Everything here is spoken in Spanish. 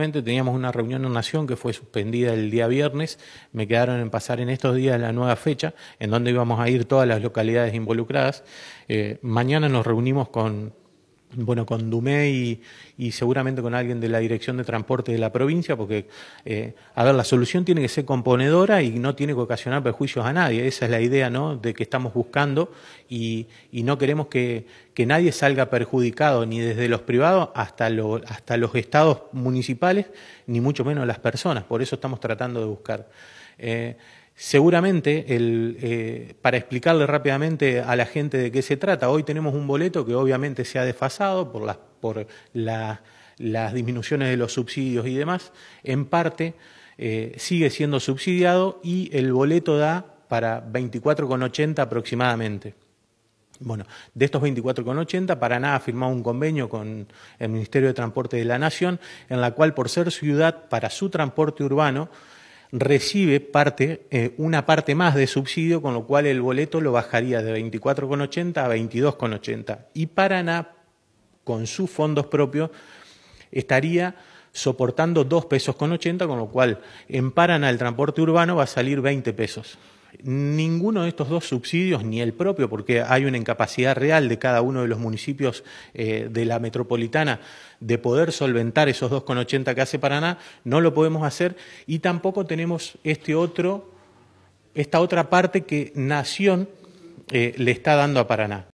Teníamos una reunión en Nación que fue suspendida el día viernes. Me quedaron en pasar en estos días la nueva fecha, en donde íbamos a ir todas las localidades involucradas. Eh, mañana nos reunimos con bueno, con Dumé y, seguramente con alguien de la Dirección de Transporte de la provincia, porque, eh, a ver, la solución tiene que ser componedora y no tiene que ocasionar perjuicios a nadie. Esa es la idea, ¿no?, de que estamos buscando y, no queremos que, nadie salga perjudicado, ni desde los privados hasta, hasta los estados municipales, ni mucho menos las personas. Por eso estamos tratando de buscar. Eh, Seguramente, eh, para explicarle rápidamente a la gente de qué se trata, hoy tenemos un boleto que obviamente se ha desfasado por las, por las disminuciones de los subsidios y demás, en parte eh, sigue siendo subsidiado y el boleto da para 24,80 aproximadamente. Bueno, de estos 24,80, Paraná ha firmado un convenio con el Ministerio de Transporte de la Nación, en la cual, por ser ciudad para su transporte urbano, recibe parte, eh, una parte más de subsidio, con lo cual el boleto lo bajaría de 24,80 a 22,80. Y Paraná, con sus fondos propios, estaría soportando 2 pesos con 80, con lo cual en Paraná el transporte urbano va a salir 20 pesos. Ninguno de estos dos subsidios, ni el propio, porque hay una incapacidad real de cada uno de los municipios eh, de la metropolitana de poder solventar esos 2,80 que hace Paraná, no lo podemos hacer y tampoco tenemos este otro, esta otra parte que Nación eh, le está dando a Paraná.